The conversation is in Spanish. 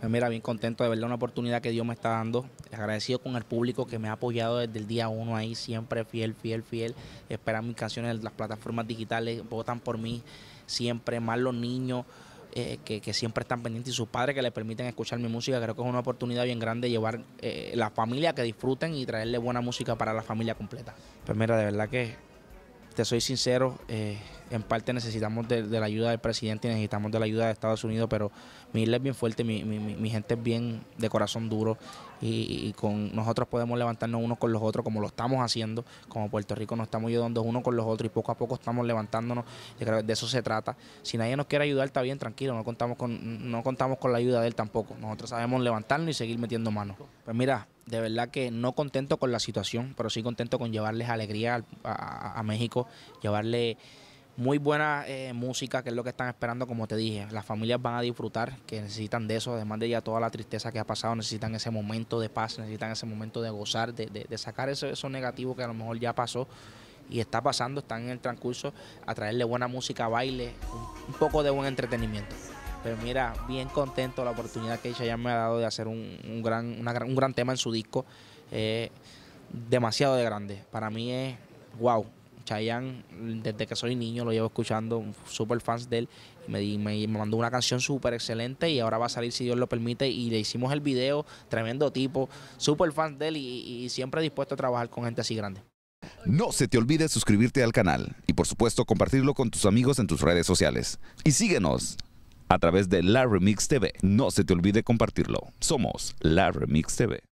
Pues mira, bien contento de verdad una oportunidad que Dios me está dando. Agradecido con el público que me ha apoyado desde el día uno ahí, siempre fiel, fiel, fiel. Esperan mis canciones, en las plataformas digitales votan por mí, siempre, más los niños. Eh, que, siempre están pendientes y sus padres que le permiten escuchar mi música. Creo que es una oportunidad bien grande llevar eh, la familia que disfruten y traerle buena música para la familia completa. Pues mira, de verdad que te soy sincero, eh, en parte necesitamos de, la ayuda del presidente y necesitamos de la ayuda de Estados Unidos, pero mi isla es bien fuerte, mi, gente es bien de corazón duro y, con nosotros podemos levantarnos unos con los otros como lo estamos haciendo, como Puerto Rico nos estamos ayudando unos con los otros y poco a poco estamos levantándonos, de eso se trata. Si nadie nos quiere ayudar, está bien, tranquilo, no contamos con, no contamos con la ayuda de él tampoco, nosotros sabemos levantarnos y seguir metiendo manos. Pues mira, de verdad que no contento con la situación, pero sí contento con llevarles alegría a, México, llevarle muy buena eh, música, que es lo que están esperando, como te dije. Las familias van a disfrutar, que necesitan de eso, además de ya toda la tristeza que ha pasado, necesitan ese momento de paz, necesitan ese momento de gozar, de, sacar eso, negativo que a lo mejor ya pasó y está pasando, están en el transcurso, a traerle buena música, baile, un poco de buen entretenimiento. Pero mira, bien contento la oportunidad que Chayanne me ha dado de hacer un, gran, un gran tema en su disco. Eh, demasiado de grande. Para mí es wow. Chayanne, desde que soy niño lo llevo escuchando, súper fans de él. Me, me, mandó una canción súper excelente y ahora va a salir si Dios lo permite. Y le hicimos el video, tremendo tipo, súper fans de él y siempre dispuesto a trabajar con gente así grande. No se te olvide suscribirte al canal y por supuesto compartirlo con tus amigos en tus redes sociales. Y síguenos a través de La Remix TV. No se te olvide compartirlo. Somos La Remix TV.